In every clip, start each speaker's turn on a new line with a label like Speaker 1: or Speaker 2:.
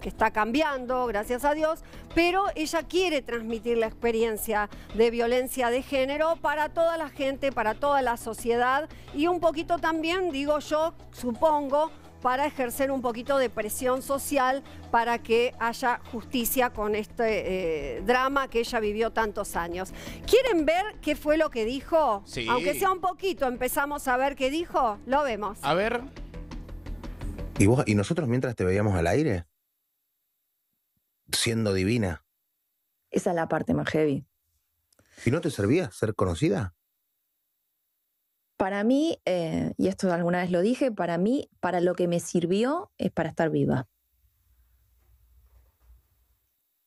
Speaker 1: que está cambiando, gracias a Dios, pero ella quiere transmitir la experiencia de violencia de género para toda la gente, para toda la sociedad y un poquito también, digo yo, supongo, para ejercer un poquito de presión social para que haya justicia con este eh, drama que ella vivió tantos años. ¿Quieren ver qué fue lo que dijo? Aunque sea un poquito, empezamos a ver qué dijo. Lo vemos.
Speaker 2: A ver.
Speaker 3: ¿Y nosotros mientras te veíamos al aire? siendo divina.
Speaker 1: Esa es la parte más heavy.
Speaker 3: ¿Y no te servía ser conocida?
Speaker 4: Para mí, eh, y esto alguna vez lo dije, para mí, para lo que me sirvió es para estar viva.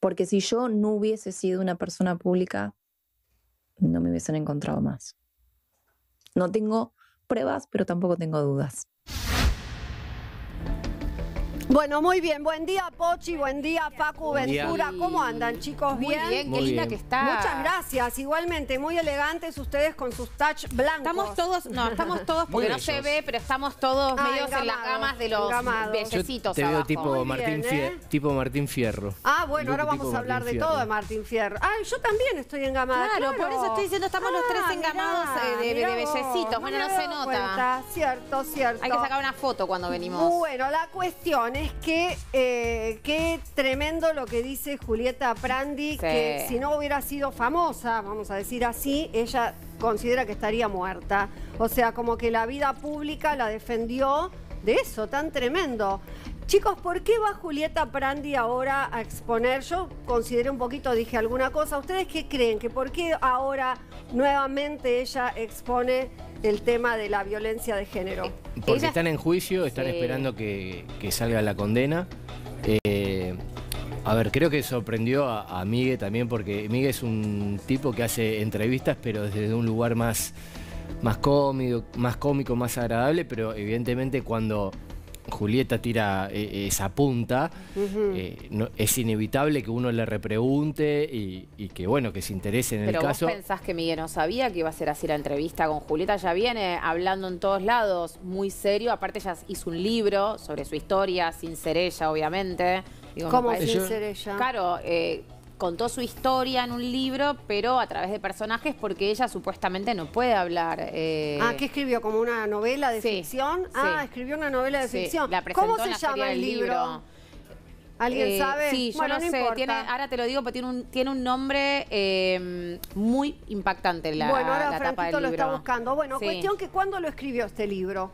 Speaker 4: Porque si yo no hubiese sido una persona pública, no me hubiesen encontrado más. No tengo pruebas,
Speaker 1: pero tampoco tengo dudas. Bueno, muy bien. Buen día, Pochi. Buen día, Paco Ventura. ¿Cómo andan, chicos? ¿Bien? Muy bien, qué linda que está. Muchas gracias. Igualmente, muy elegantes ustedes con sus touch blancos. Estamos todos, no, estamos todos porque no se ve, pero estamos todos medios en las gamas de los
Speaker 2: bellecitos tipo Martín, Fierro. Ah, bueno, ahora vamos a hablar de todo de
Speaker 1: Martín Fierro. Ah, yo también estoy engamada. Claro, por eso estoy diciendo, estamos los tres ah, engamados eh, de, bellecitos. Bueno, no, se nota. Cierto, cierto. Hay que sacar una foto cuando venimos. Bueno, la cuestión es que eh, qué tremendo lo que dice Julieta Prandi, que si no hubiera sido famosa, vamos a decir así, ella considera que estaría muerta. O sea, como que la vida pública la defendió de eso, tan tremendo. Chicos, ¿por qué va Julieta Prandi ahora a exponer? Yo consideré un poquito, dije alguna cosa. ¿Ustedes qué creen? ¿Que por qué ahora nuevamente ella expone el tema de la violencia de género. Porque están en
Speaker 2: juicio, están esperando que, salga la condena. Eh, a ver, creo que sorprendió a, a Migue también porque Migue es un tipo que hace entrevistas pero desde un lugar más, más, cómico, más cómico, más agradable, pero evidentemente cuando Julieta tira eh, eh, esa punta, eh, no, es inevitable que uno le repregunte y, que bueno, que se interese en el caso. ¿Pero
Speaker 5: pensás que Miguel no sabía que iba a ser así la entrevista con Julieta? Ya viene hablando en todos lados, muy serio, aparte ella hizo un libro sobre su historia, sin ser ella obviamente.
Speaker 1: ¿Cómo sin ser ella? Claro,
Speaker 5: eh, contó su historia en un libro, pero a través de personajes, porque ella supuestamente no puede hablar. Eh... Ah, ¿qué
Speaker 1: escribió? ¿Como una novela de ficción? Ah, escribió una novela de ficción. ¿Cómo se llama el libro?
Speaker 5: ¿Alguien eh, sabe? Sí, yo no, sé. ahora te lo digo, pero tiene un, tiene un nombre eh, muy impactante la, bueno, ahora la lo está buscando. Bueno, cuestión que ¿cuándo lo escribió este
Speaker 1: libro?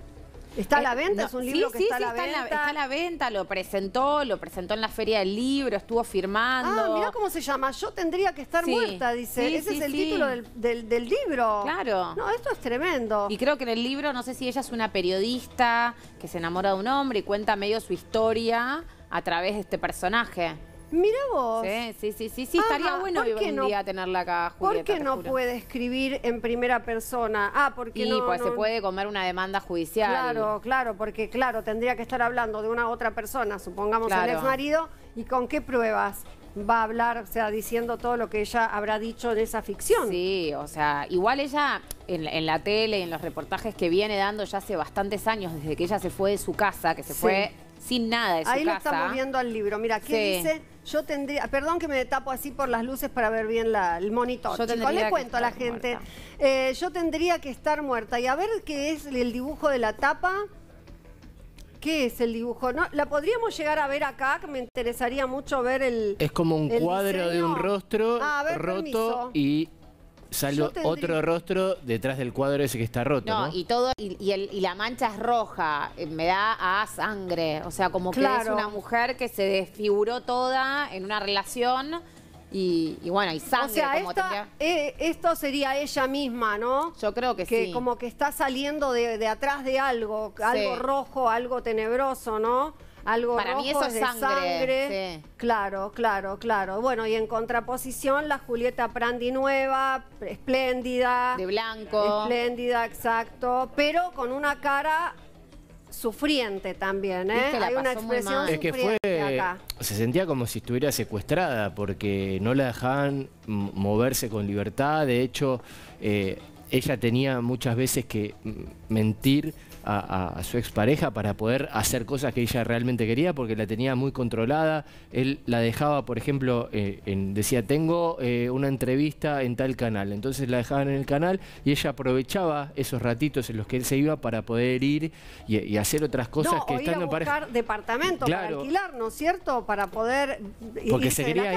Speaker 1: ¿Está a la eh, venta? ¿Es un libro que está, a la venta? está
Speaker 5: a la venta, lo presentó, lo presentó en la Feria del Libro, estuvo firmando. Ah, mirá
Speaker 1: cómo se llama, Yo tendría que estar muerta, dice. Ese es el título del, del, libro. Claro. No, esto es tremendo.
Speaker 5: Y creo que en el libro, no sé si ella es una periodista que se enamora de un hombre y cuenta medio su historia a través de este personaje.
Speaker 1: Mira vos. Sí, sí, sí, sí, estaría bueno un día tenerla acá, Julieta. ¿Por qué no puede escribir en primera persona? Ah, porque sí, no, pues se puede comer una demanda judicial. Claro, claro, porque claro, tendría que estar hablando de una otra persona, supongamos el ex marido, ¿y con qué pruebas? va a hablar, o sea, diciendo todo lo que ella habrá dicho de esa ficción. Sí, o sea, igual ella en, la tele y en los reportajes que viene dando ya
Speaker 5: hace bastantes años, desde que ella se fue de su casa, que se fue sin nada de su casa. Ahí lo estamos viendo
Speaker 1: al libro. Mira, ¿qué dice? Yo tendría, perdón que me tapo así por las luces para ver bien el monitor. Yo le cuento a la gente. Eh, yo tendría que estar muerta. Y a ver qué es el dibujo de la tapa. ¿Qué es el dibujo? ¿No? ¿La podríamos llegar a ver acá? Que me interesaría mucho ver el. Es como un cuadro de un rostro ah, roto
Speaker 2: y Salvo otro rostro detrás del cuadro ese que está roto. No, y
Speaker 1: todo, y, y, el,
Speaker 5: y, la mancha es roja, eh, me da a sangre. O sea, como que es una mujer que se
Speaker 1: desfiguró toda
Speaker 5: en una relación. Y, bueno, y sangre. O sea, como esta,
Speaker 1: e, esto sería ella misma, ¿no? Yo creo que, que sí. Como que está saliendo de, atrás de algo, algo rojo, algo tenebroso, ¿no? algo Para mí eso de sangre. Claro, claro, claro. Bueno, y en contraposición la Julieta Prandi nueva, espléndida. De blanco. Espléndida, exacto. Pero con una cara sufriente también, ¿eh? Hay una expresión es que fue, acá.
Speaker 2: Se sentía como si estuviera secuestrada porque no la dejaban moverse con libertad. De hecho, eh, ella tenía muchas veces que mentir a, su expareja para poder hacer cosas que ella realmente quería porque la tenía muy controlada. Él la dejaba, por ejemplo, eh, en, decía, tengo eh, una entrevista en tal canal. Entonces la dejaban en el canal y ella aprovechaba esos ratitos en los que él se iba para poder ir y, hacer otras cosas que estando
Speaker 1: departamento para alquilar, ¿no es cierto? Para poder. Porque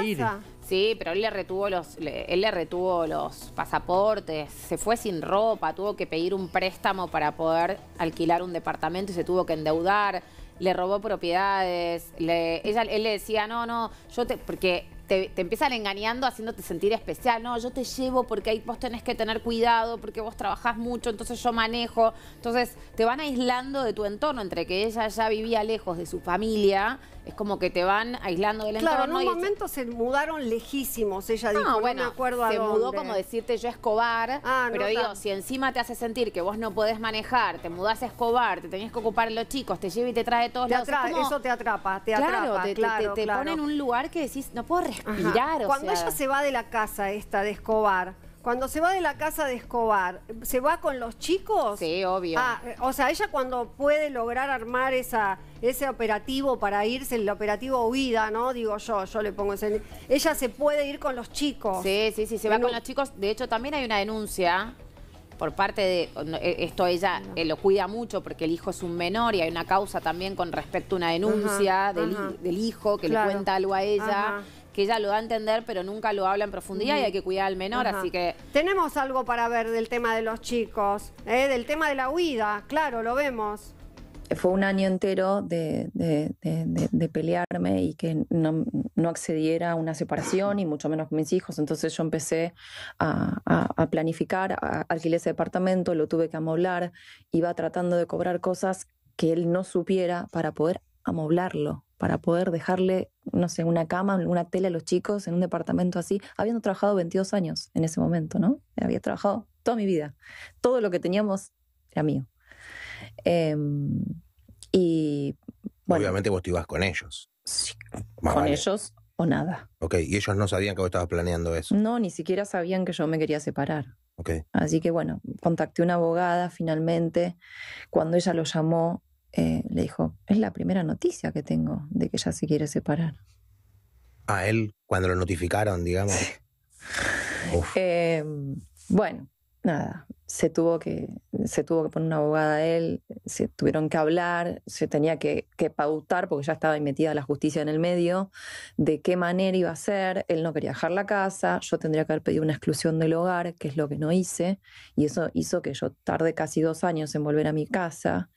Speaker 1: ir. Sí, pero él le retuvo los, él le retuvo
Speaker 5: los pasaportes, se fue sin ropa, tuvo que pedir un préstamo para poder alquilar un departamento y se tuvo que endeudar, le robó propiedades, ella, él le decía, no, no, yo te, porque te, te, empiezan engañando haciéndote sentir especial, no, yo te llevo porque ahí vos tenés que tener cuidado, porque vos trabajás mucho, entonces yo manejo, entonces te van aislando de tu entorno, entre que ella ya vivía lejos de su familia es como que te van
Speaker 1: aislando del entorno. Claro, en un momento se... mudaron lejísimos, ella dijo, no, bueno, me acuerdo a se mudó como
Speaker 5: decirte yo Escobar, ah, pero digo, si encima te hace sentir que vos no podés manejar, te mudás a Escobar, te tenés que ocupar los chicos, te lleva y te trae todos los... Eso
Speaker 1: te atrapa, te atrapa, te, claro, te, pone en un lugar que decís, no puedo respirar. Cuando ella se va de la casa esta de Escobar, cuando se va de la casa de Escobar, ¿se va con los chicos? Sí, obvio. Ah, o sea, ella cuando puede lograr armar esa ese operativo para irse, el operativo huida, ¿no? Digo yo, yo le pongo ese... Ella se puede ir con los chicos. Sí, sí, sí, se va con los chicos.
Speaker 5: De hecho, también hay una denuncia por parte de, eh, esto ella eh, lo cuida mucho porque el hijo es un menor y hay una causa también con respecto a una denuncia del, hijo que le cuenta
Speaker 1: algo a ella. que ella lo da a entender, pero nunca lo habla en profundidad y hay que cuidar al menor, así que... Tenemos algo para ver del tema de los chicos, ¿eh? del tema de la huida, claro, lo vemos
Speaker 4: fue un año entero de, pelearme y que no, accediera a una separación y mucho menos con mis hijos. Entonces yo empecé a, planificar, a, alquilé ese departamento, lo tuve que amoblar, iba tratando de cobrar cosas que él no supiera para poder amoblarlo, para poder dejarle, no sé, una cama, una tele a los chicos en un departamento así, habiendo trabajado 22 años en ese momento, ¿no? Había trabajado toda mi vida. Todo lo que teníamos era mío. Em, y Obviamente vos te ibas con ellos. Sí,
Speaker 3: con ellos o nada. Ok, y ellos no sabían que vos estabas planeando eso.
Speaker 4: No, ni siquiera sabían que yo me quería separar. Okay. Así que bueno, contacté una abogada finalmente. Cuando ella lo llamó, eh, le dijo, es la primera noticia que tengo de que ella se quiere separar.
Speaker 3: A ah, él, cuando lo notificaron, digamos.
Speaker 4: Em, bueno, nada, se tuvo que, se tuvo que poner una abogada a él, se tuvieron que hablar, se tenía que, pautar, porque ya estaba metida la justicia en el medio, de qué manera iba a ser, él no quería dejar la casa, yo tendría que haber pedido una exclusión del hogar, que es lo que no hice, y eso hizo que yo tarde casi dos años en volver a mi casa,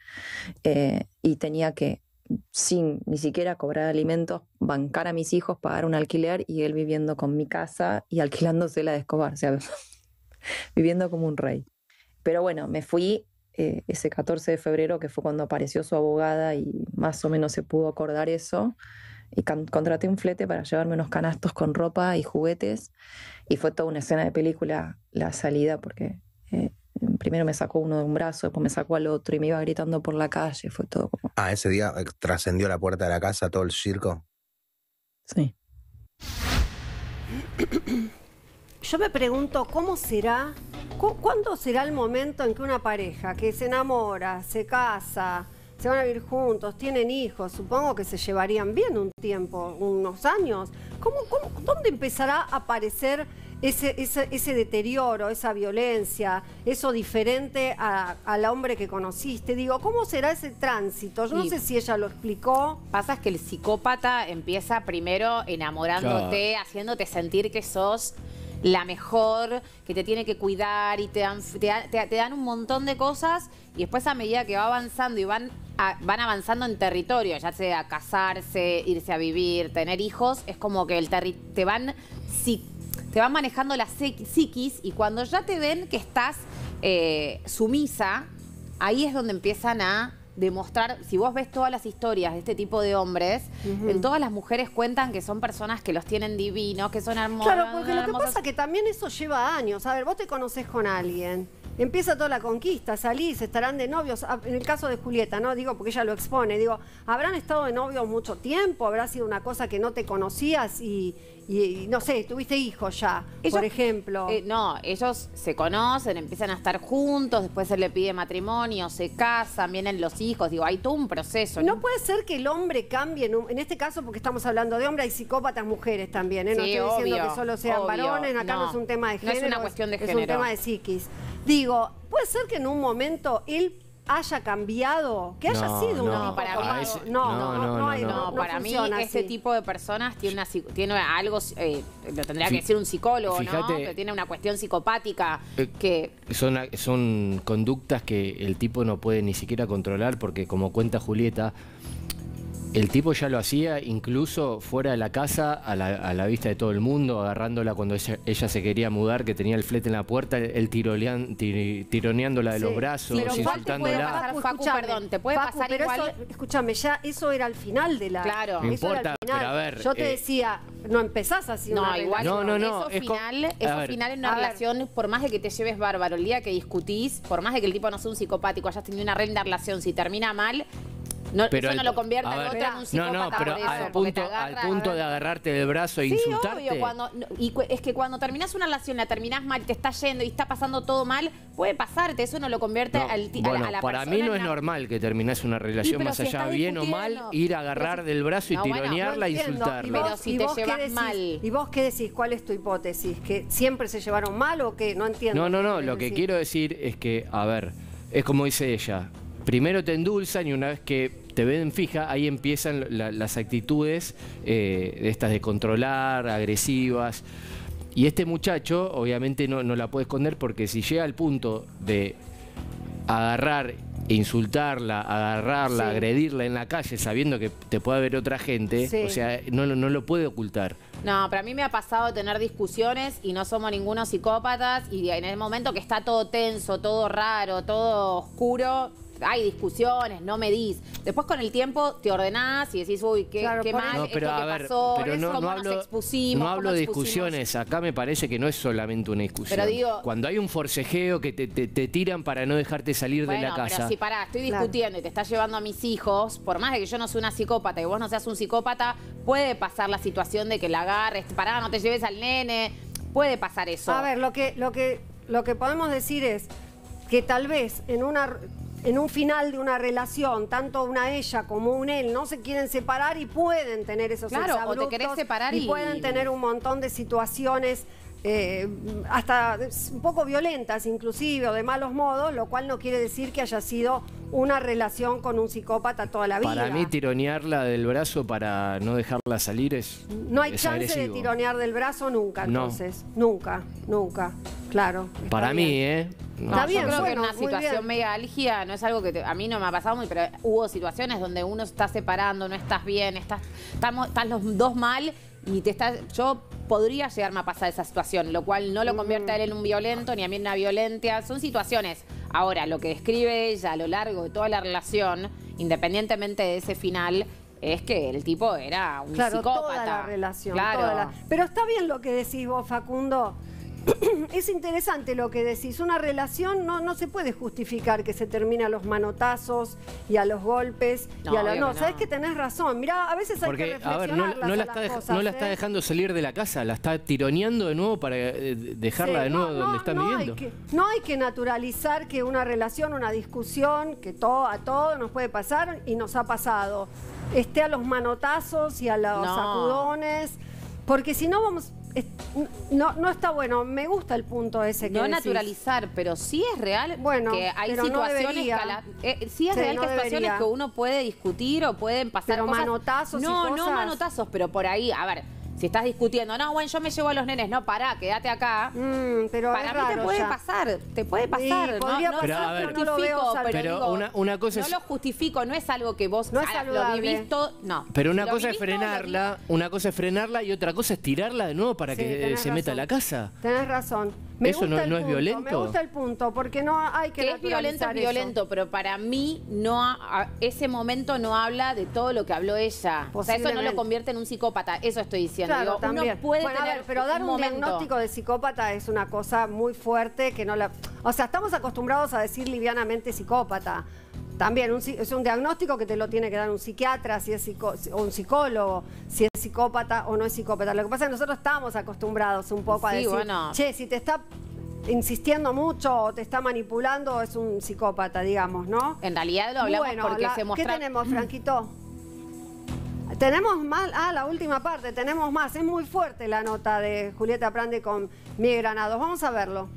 Speaker 4: eh, y tenía que sin ni siquiera cobrar alimentos, bancar a mis hijos, pagar un alquiler y él viviendo con mi casa y alquilándose la de Escobar. viviendo como un rey. Pero bueno, me fui eh, ese 14 de febrero, que fue cuando apareció su abogada y más o menos se pudo acordar eso. Y contraté un flete para llevarme unos canastos con ropa y juguetes. Y fue toda una escena de película la salida, porque eh, primero me sacó uno de un brazo, después me sacó al otro y me iba gritando por la calle. Fue todo como.
Speaker 3: Ah, ese día eh, trascendió la puerta de la casa todo el circo.
Speaker 2: Sí.
Speaker 1: Yo me pregunto, ¿cómo será? ¿Cuándo será el momento en que una pareja que se enamora, se casa, se van a vivir juntos, tienen hijos, supongo que se llevarían bien un tiempo, unos años. ¿Cómo, dónde empezará a aparecer ese, ese, deterioro, esa violencia, eso diferente al hombre que conociste? Digo, ¿cómo será ese tránsito? Yo no sé si ella lo explicó.
Speaker 5: Pasa es que el psicópata empieza primero enamorándote, haciéndote sentir que sos la mejor, que te tiene que cuidar y te dan, te, dan un montón de cosas y después a medida que va avanzando y van, van avanzando en territorio, ya sea casarse, irse a vivir, tener hijos, es como que el te van si, te van manejando las psiquis y cuando ya te ven que estás eh, sumisa, ahí es donde empiezan a demostrar, si vos ves todas las historias de este tipo de hombres, en todas las mujeres cuentan que son personas que los tienen divinos, que son hermosos. Claro, porque lo que pasa es
Speaker 1: que también eso lleva años. A ver, vos te conoces con alguien empieza toda la conquista, salís, estarán de novios, ah, en el caso de Julieta, ¿no? Digo, porque ella lo expone, digo, habrán estado de novios mucho tiempo, habrá sido una cosa que no te conocías y, no sé, tuviste hijos ya, por ejemplo. Eh, no,
Speaker 5: ellos se conocen, empiezan a estar juntos, después se le pide matrimonio, se casan, vienen los hijos, digo, hay todo un proceso. No,
Speaker 1: puede ser que el hombre cambie, en, este caso, porque estamos hablando de hombre, hay psicópatas mujeres también, ¿eh? No estoy diciendo que solo sean varones, acá no, es un tema de género. es una cuestión de género. Es un tema de psiquis. Digo, puede ser que en un momento él haya cambiado, que haya sido un no, para mí, ese, no, no, no, para mí Ese tipo de
Speaker 5: personas tiene una tiene algo eh, lo tendría que decir un psicólogo, ¿no? Que tiene una cuestión psicopática eh, que
Speaker 2: son son conductas que el tipo no puede ni siquiera controlar porque como cuenta Julieta el tipo ya lo hacía incluso fuera de la casa, a la, vista de todo el mundo, agarrándola cuando ella, se quería mudar, que tenía el flete en la puerta, él tironeándola de los brazos, pero insultándola.
Speaker 5: perdón,
Speaker 1: te puede pasar pero igual? escúchame, ya eso era el final de la... Claro. importa, pero a ver... Yo te eh, decía, no empezás así No, igual no, no, eso final, final en una relación,
Speaker 5: por más de que te lleves bárbaro, el día que discutís, por más de que el tipo no sea un psicopático, hayas tenido una reina relación, si termina mal pero eso no lo convierte en otra no, no, pero al punto, al punto de
Speaker 2: agarrarte del brazo e sí, insultarte. Obvio,
Speaker 5: y es que cuando terminas una relación, la terminas mal, te está yendo y está pasando todo mal, puede pasarte, eso no lo convierte al, a, para mí no es
Speaker 2: normal que terminás una relación más allá bien o mal, ir a agarrar del brazo y tironearla e insultarla. Pero si te
Speaker 1: llevas mal. ¿Y vos qué decís? ¿Cuál es tu hipótesis? ¿Que siempre se llevaron mal o que no entiendo? No, no,
Speaker 2: no, lo que quiero decir es que, a ver, es como dice ella, primero te endulzan y una vez que te ven fija, ahí empiezan las actitudes de eh, estas de controlar, agresivas. Y este muchacho obviamente no, la puede esconder porque si llega al punto de agarrar, insultarla, agarrarla, agredirla en la calle sabiendo que te puede ver otra gente, o sea, no, no, lo puede ocultar.
Speaker 5: No, para mí me ha pasado tener discusiones y no somos ningunos psicópatas y en el momento que está todo tenso, todo raro, todo oscuro, hay discusiones, no me dis. Después con el tiempo te ordenás y decís, uy, qué, qué mal pero, pasó, no, cómo hablo, No hablo de discusiones,
Speaker 2: acá me parece que no es solamente una discusión. Cuando hay un forcejeo que te, tiran para no dejarte salir de la casa. Pero si
Speaker 5: pará, estoy discutiendo y te estás llevando a mis hijos, por más de que yo no sea una psicópata y vos no seas un psicópata, puede pasar la situación de que la agarres, pará, no te lleves al nene, puede pasar eso. A ver,
Speaker 1: lo que, lo que, lo que podemos decir es que tal vez en una en un final de una relación, tanto una ella como un él, no se quieren separar y pueden tener esos claro, o te querés separar y, pueden tener un montón de situaciones eh, hasta un poco violentas inclusive o de malos modos, lo cual no quiere decir que haya sido una relación con un psicópata toda la vida. Para mí
Speaker 2: tironearla del brazo para no dejarla salir es No hay chance de tironear
Speaker 1: del brazo nunca, entonces. Nunca, nunca, claro.
Speaker 2: Para mí, ¿eh? yo
Speaker 5: creo que que una situación
Speaker 1: mega algia no es algo que a mí no
Speaker 5: me ha pasado muy, pero hubo situaciones donde uno se está separando, no estás bien, estás, estamos, los dos mal y te Yo podría llegarme a pasar esa situación, lo cual no lo mm. convierte a él en un violento ni a mí en una violenta. Son situaciones. Ahora, lo que describe ella a lo largo de toda la relación, independientemente de ese final, es que el tipo era un claro, psicópata. Toda la relación.
Speaker 1: Pero está bien lo que decís vos, Facundo. es interesante lo que decís. Una relación no, no se puede justificar que se termine a los manotazos y a los golpes. No, y a la... no, sabes que tenés razón. mira a veces hay que reflexionar. A ver, no, la, está, ¿eh? dejando
Speaker 2: salir de la casa, la está tironeando de nuevo para eh, dejarla de nuevo donde está viviendo.
Speaker 1: no hay que naturalizar que una relación, una discusión, que a todo nos puede pasar y nos ha pasado. Esté a los manotazos y a los sacudones. Porque si no vamos, no, no está bueno. Me gusta el punto ese que No naturalizar, pero sí es real bueno, que hay situaciones que eh, sí es
Speaker 5: real que situaciones que uno puede discutir o pueden pasar pero manotazos No, y no manotazos, pero por ahí, a ver si estás discutiendo, no, bueno, yo me llevo a los nenes, no, pará, quédate acá. Mm, pero Para mí te puede pasar, te puede pasar.
Speaker 4: podría no, no, lo justifico,
Speaker 2: pero, una, cosa no lo
Speaker 5: justifico, no es algo que vos lo vivís No.
Speaker 2: Pero una cosa es frenarla, una cosa es frenarla y otra cosa es tirarla de nuevo para que eh, se meta a la casa.
Speaker 1: Tenés razón.
Speaker 2: ¿Eso no- es violento. Me gusta el
Speaker 1: punto, porque no hay que es violento, es violento, pero para mí
Speaker 5: no ese momento no habla de todo lo que habló ella. O sea, eso no lo convierte en un psicópata, eso estoy diciendo. Claro, también. puede pero dar un, diagnóstico
Speaker 1: de psicópata es una cosa muy fuerte que no la... O sea, estamos acostumbrados a decir livianamente psicópata. También es un diagnóstico que te lo tiene que dar un psiquiatra, si es o un psicólogo, si es psicópata o no es psicópata. Lo que pasa es que nosotros estamos acostumbrados un poco a decir, che, si te está insistiendo mucho o te está manipulando, es un psicópata, digamos, ¿no? En realidad lo hablamos porque se ¿Qué tenemos, Franquito? Tenemos más, ah, la última parte, tenemos más. Es muy fuerte la nota de Julieta Prande con Miguel Granados. Vamos a verlo.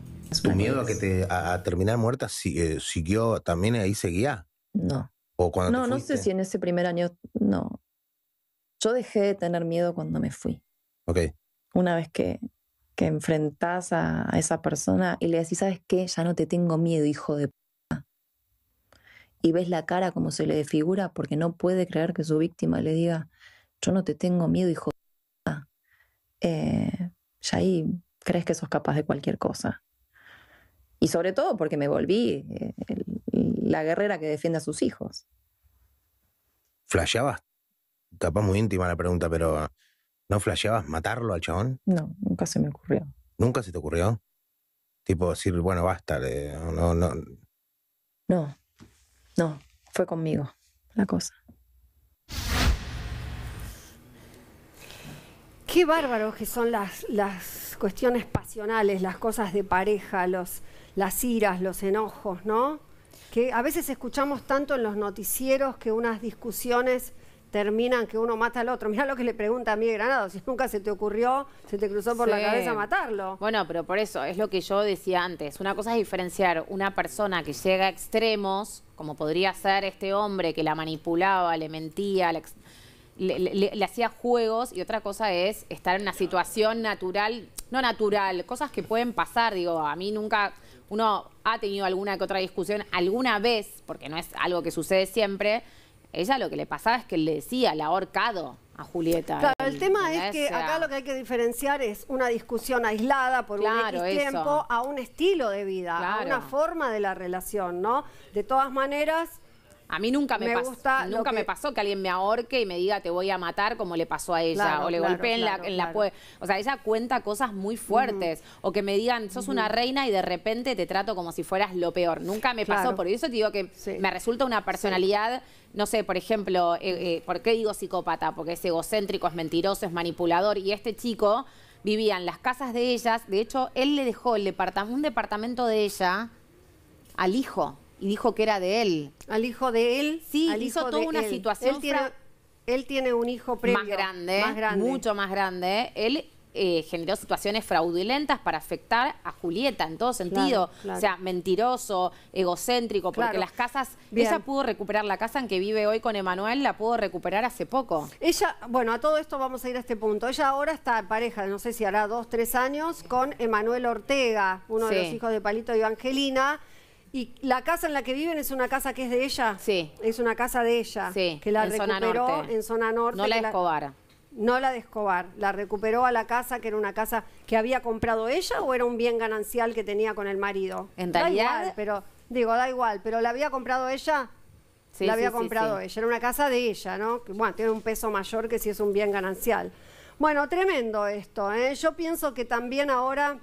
Speaker 3: ¿Tu miedo a que te a, terminar muerta eh, siguió también ahí seguía? No. no, no sé si
Speaker 4: en ese primer año, no. Yo dejé de tener miedo cuando me fui. Ok. Una vez que, que enfrentás a, a esa persona y le decís, ¿sabes qué? Ya no te tengo miedo, hijo de y ves la cara como se le desfigura porque no puede creer que su víctima le diga, yo no te tengo miedo, hijo Eh, ya ahí crees que sos capaz de cualquier cosa. Y sobre todo porque me volví eh, la guerrera que defiende a sus hijos.
Speaker 3: ¿Flashabas? Capaz muy íntima la pregunta, pero ¿no flasheabas matarlo al chabón?
Speaker 4: No, nunca se me ocurrió.
Speaker 3: ¿Nunca se te ocurrió? Tipo decir, bueno, basta, no, no.
Speaker 4: No, no, fue conmigo la cosa.
Speaker 1: Qué bárbaro que son las, las cuestiones pasionales, las cosas de pareja, los, las iras, los enojos, ¿no? Que a veces escuchamos tanto en los noticieros que unas discusiones terminan que uno mata al otro. Mira lo que le pregunta a mí Granado, si nunca se te ocurrió, se te cruzó por la cabeza matarlo.
Speaker 5: Bueno, pero por eso, es lo que yo decía antes. Una cosa es diferenciar una persona que llega a extremos, como podría ser este hombre que la manipulaba, le mentía, le, le hacía juegos, y otra cosa es estar en una situación natural, no natural, cosas que pueden pasar, digo, a mí nunca... Uno ha tenido alguna que otra discusión alguna vez, porque no es algo que sucede siempre, ella lo que le pasaba es que le decía, la ahorcado a Julieta. Claro, el, tema es que acá
Speaker 1: lo que hay que diferenciar es una discusión aislada por un X tiempo a un estilo de vida, a una forma de la relación, ¿no? De todas maneras...
Speaker 5: A mí nunca me, pasó, nunca que... me pasó que alguien me ahorque y me diga te voy a matar como le pasó a ella o le golpeé en la, O sea, ella cuenta cosas muy fuertes o que me digan sos una reina y de repente te trato como si fueras lo peor. Nunca me pasó, por eso te digo que me resulta una personalidad, no sé, por ejemplo, eh, eh, ¿por qué digo psicópata? Porque es egocéntrico, es mentiroso, es manipulador y este chico vivía en las casas de ellas. De hecho, él le dejó el un departamento de ella al hijo y dijo que era de él. ¿Al hijo de él? Sí, hizo toda una situación.
Speaker 1: Él tiene, un hijo previo, más, grande, mucho
Speaker 5: más grande. Él eh, generó situaciones fraudulentas para afectar a Julieta en todo sentido. O sea, mentiroso, egocéntrico, porque las casas, ella pudo recuperar la casa en que vive hoy con Emanuel, la pudo recuperar hace poco.
Speaker 1: Ella, bueno, a todo esto vamos a ir a este punto. Ella ahora está pareja, no sé si hará dos, tres años, con Emanuel Ortega, uno de los hijos de Palito y Evangelina. Y la casa en la que viven es una casa que es de ella. Sí. Es una casa de ella. Sí. Que la recuperó en zona norte. No la Escobar. no la de Escobar. La recuperó a la casa que era una casa que había comprado ella o era un bien ganancial que tenía con el marido. En realidad. Da igual, pero, digo, da igual, pero la había comprado ella.
Speaker 2: Sí, la había comprado ella.
Speaker 1: Era una casa de ella, ¿no? bueno, tiene un peso mayor que si es un bien ganancial. Bueno, tremendo esto. ¿eh? Yo pienso que también ahora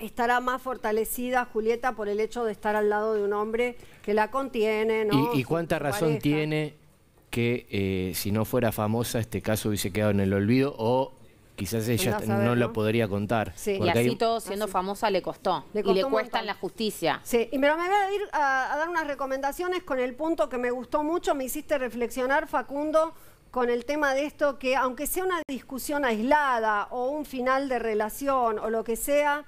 Speaker 1: estará más fortalecida Julieta por el hecho de estar al lado de un hombre que la contiene. ¿Y, cuánta razón
Speaker 2: tiene que eh, si no fuera famosa este caso hubiese quedado en el olvido o quizás ella no, lo podría contar. Y así todo
Speaker 1: siendo famosa le costó. le y le cuesta la justicia. Sí, y pero me voy a ir a dar unas recomendaciones con el punto que me gustó mucho, me hiciste reflexionar, Facundo, con el tema de esto, que aunque sea una discusión aislada o un final de relación o lo que sea,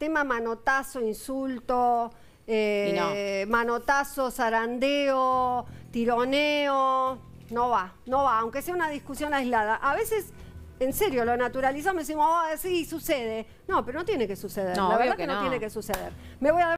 Speaker 1: tema manotazo, insulto, eh, manotazo, zarandeo, tironeo, no va, no va, aunque sea una discusión aislada. A veces en serio, lo naturalizamos y decimos, oh, sí, sucede. No, pero no tiene que suceder. la verdad que, no. tiene que suceder. Me voy a